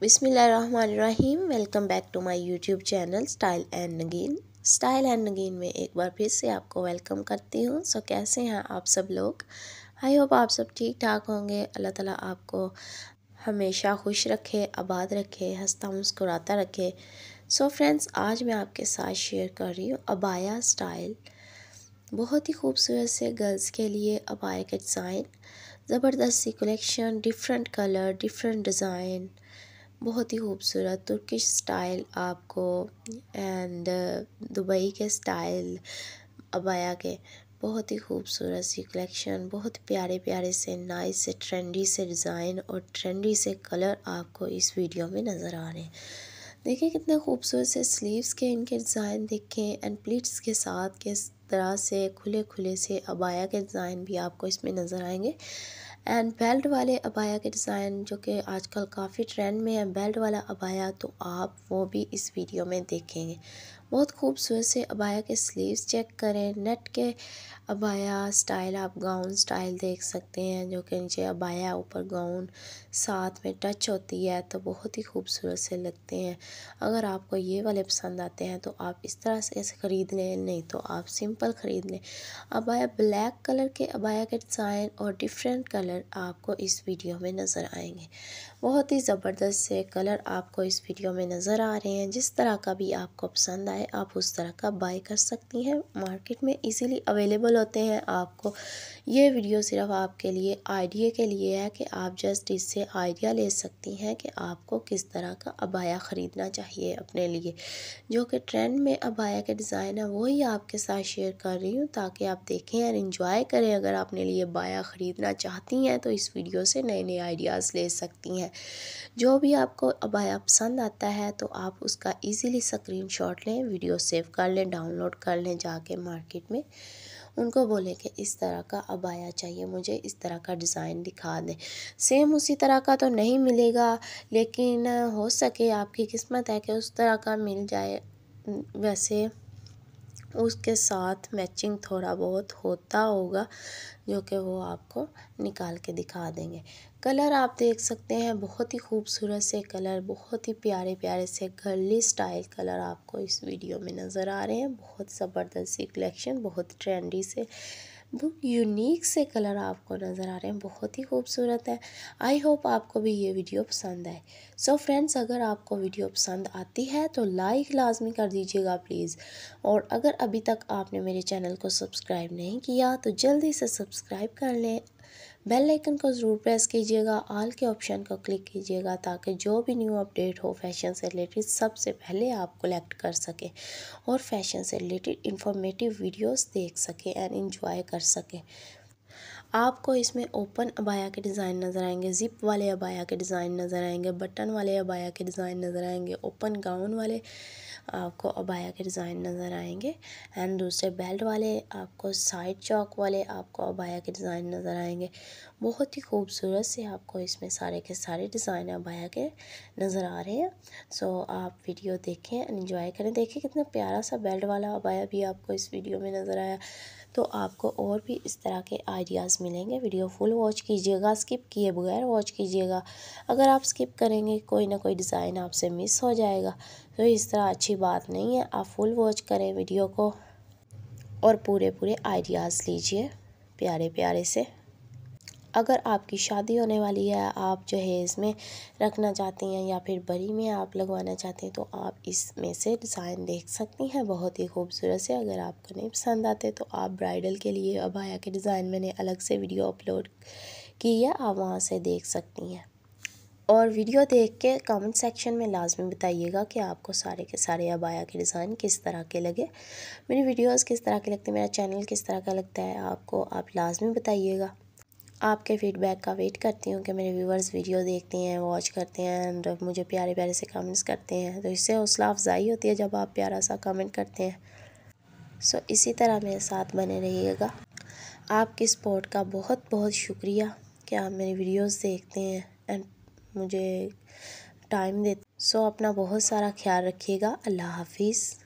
बिसमीम welcome back to my YouTube channel style and Nageen style and Nageen में एक बार फिर से आपको वेलकम करती हूँ सो कैसे हैं आप सब लोग आई होप आप सब ठीक ठाक होंगे अल्लाह ताला आपको हमेशा खुश रखे आबाद रखे हंसता मुस्कुराता रखे सो so फ्रेंड्स आज मैं आपके साथ शेयर कर रही हूँ अबाया स्टाइल बहुत ही खूबसूरत से गर्ल्स के लिए अबाया के डिज़ाइन ज़बरदस्ती collection different colour different design बहुत ही खूबसूरत तुर्किश स्टाइल आपको एंड uh, दुबई के स्टाइल अबाया के बहुत ही खूबसूरत सी कलेक्शन बहुत प्यारे प्यारे से नाइस से ट्रेंडी से डिज़ाइन और ट्रेंडी से कलर आपको इस वीडियो में नज़र आ रहे हैं देखिए कितने खूबसूरत से स्लीव्स के इनके डिज़ाइन देखें एंड प्लीट्स के साथ किस तरह से खुले खुले से अबाया के डिज़ाइन भी आपको इसमें नज़र आएंगे एंड बेल्ट वाले अबाया के डिज़ाइन जो कि आजकल काफ़ी ट्रेंड में है बेल्ट वाला अबाया तो आप वो भी इस वीडियो में देखेंगे बहुत खूबसूरत से अबाया के स्लीव्स चेक करें नेट के अबाया स्टाइल आप गाउन स्टाइल देख सकते हैं जो कि नीचे अबाया ऊपर गाउन साथ में टच होती है तो बहुत ही खूबसूरत से लगते हैं अगर आपको ये वाले पसंद आते हैं तो आप इस तरह से इसे ख़रीद लें नहीं तो आप सिंपल ख़रीद लें अबाया ब्लैक कलर के अबाया के डिज़ाइन और डिफरेंट कलर कलर आपको इस वीडियो में नज़र आएंगे बहुत ही ज़बरदस्त से कलर आपको इस वीडियो में नज़र आ रहे हैं जिस तरह का भी आपको पसंद आए आप उस तरह का बाय कर सकती हैं मार्केट में इजीली अवेलेबल होते हैं आपको ये वीडियो सिर्फ आपके लिए आइडिया के लिए है कि आप जस्ट इससे आइडिया ले सकती हैं कि आपको किस तरह का अबाया ख़रीदना चाहिए अपने लिए जो कि ट्रेंड में अबाया के डिज़ाइन है वही आपके साथ शेयर कर रही हूँ ताकि आप देखें और इन्जॉय करें अगर आपने लिए बाया ख़रीदना चाहती हैं तो इस वीडियो से नए नए आइडियाज़ ले सकती हैं जो भी आपको अबाया पसंद आता है तो आप उसका इजीली स्क्रीनशॉट लें वीडियो सेव कर लें डाउनलोड कर लें जाके मार्केट में उनको बोले कि इस तरह का अबाया चाहिए मुझे इस तरह का डिज़ाइन दिखा दें सेम उसी तरह का तो नहीं मिलेगा लेकिन हो सके आपकी किस्मत है कि उस तरह का मिल जाए वैसे उसके साथ मैचिंग थोड़ा बहुत होता होगा जो कि वो आपको निकाल के दिखा देंगे कलर आप देख सकते हैं बहुत ही खूबसूरत से कलर बहुत ही प्यारे प्यारे से गर्ली स्टाइल कलर आपको इस वीडियो में नज़र आ रहे हैं बहुत ज़बरदस्त सी कलेक्शन बहुत ट्रेंडी से एकदम मतलब यूनिक से कलर आपको नज़र आ रहे हैं बहुत ही खूबसूरत है आई होप आपको भी ये वीडियो पसंद आए सो so फ्रेंड्स अगर आपको वीडियो पसंद आती है तो लाइक लाजमी कर दीजिएगा प्लीज़ और अगर अभी तक आपने मेरे चैनल को सब्सक्राइब नहीं किया तो जल्दी से सब्सक्राइब कर लें बेल आइकन को ज़रूर प्रेस कीजिएगा आल के ऑप्शन को क्लिक कीजिएगा ताकि जो भी न्यू अपडेट हो फैशन से रिलेटेड सबसे पहले आप कलेक्ट कर सकें और फैशन से रिलेटेड इंफॉर्मेटिव वीडियोस देख सकें एंड इंजॉय कर सकें आपको इसमें ओपन अबाया के डिज़ाइन नज़र आएंगे ज़िप वाले अबाया के डिज़ाइन नज़र आएंगे बटन वाले अबाया के डिज़ाइन नज़र आएंगे ओपन गाउन वाले आपको अबाया के डिज़ाइन नज़र आएंगे एंड दूसरे बेल्ट वाले आपको साइड चौक वाले आपको अबाया के डिज़ाइन नज़र आएंगे बहुत ही खूबसूरत से आपको इसमें सारे के सारे डिज़ाइन अबाया के नज़र आ रहे हैं सो so, आप वीडियो देखें एंजॉय करें देखें कितना प्यारा सा बेल्ट वाला अबाया भी आपको इस वीडियो में नज़र आया तो आपको और भी इस तरह के आइडियाज़ मिलेंगे वीडियो फुल वॉच कीजिएगा स्किप किए बगैर वॉच कीजिएगा अगर आप स्किप करेंगे कोई ना कोई डिज़ाइन आपसे मिस हो जाएगा तो इस तरह अच्छी बात नहीं है आप फुल वॉच करें वीडियो को और पूरे पूरे आइडियाज़ लीजिए प्यारे प्यारे से अगर आपकी शादी होने वाली है आप जहेज़ में रखना चाहती हैं या फिर बरी में आप लगवाना चाहते हैं तो आप इसमें से डिज़ाइन देख सकती हैं बहुत ही खूबसूरत से अगर आपको नहीं पसंद आते तो आप ब्राइडल के लिए अबाया के डिज़ाइन मैंने अलग से वीडियो अपलोड की है आप वहाँ से देख सकती हैं और वीडियो देख के कमेंट सेक्शन में लाजमी बताइएगा कि आपको सारे के सारे अबाया के डिज़ाइन किस तरह के लगे मेरी वीडियोस किस तरह के लगते हैं मेरा चैनल किस तरह का लगता है आपको आप लाजमी बताइएगा आपके फ़ीडबैक का वेट करती हूँ कि मेरे व्यूवर्स वीडियो देखते हैं वॉच करते हैं एंड मुझे प्यारे प्यारे से कमेंट्स करते हैं तो इससे हौसला अफजाई होती है जब आप प्यारा सा कमेंट करते हैं सो इसी तरह मेरे साथ बने रहिएगा आपकी सपोर्ट का बहुत बहुत शुक्रिया कि आप मेरी वीडियोस देखते हैं एंड मुझे टाइम देते सो अपना बहुत सारा ख्याल रखिएगा अल्लाह हाफिज़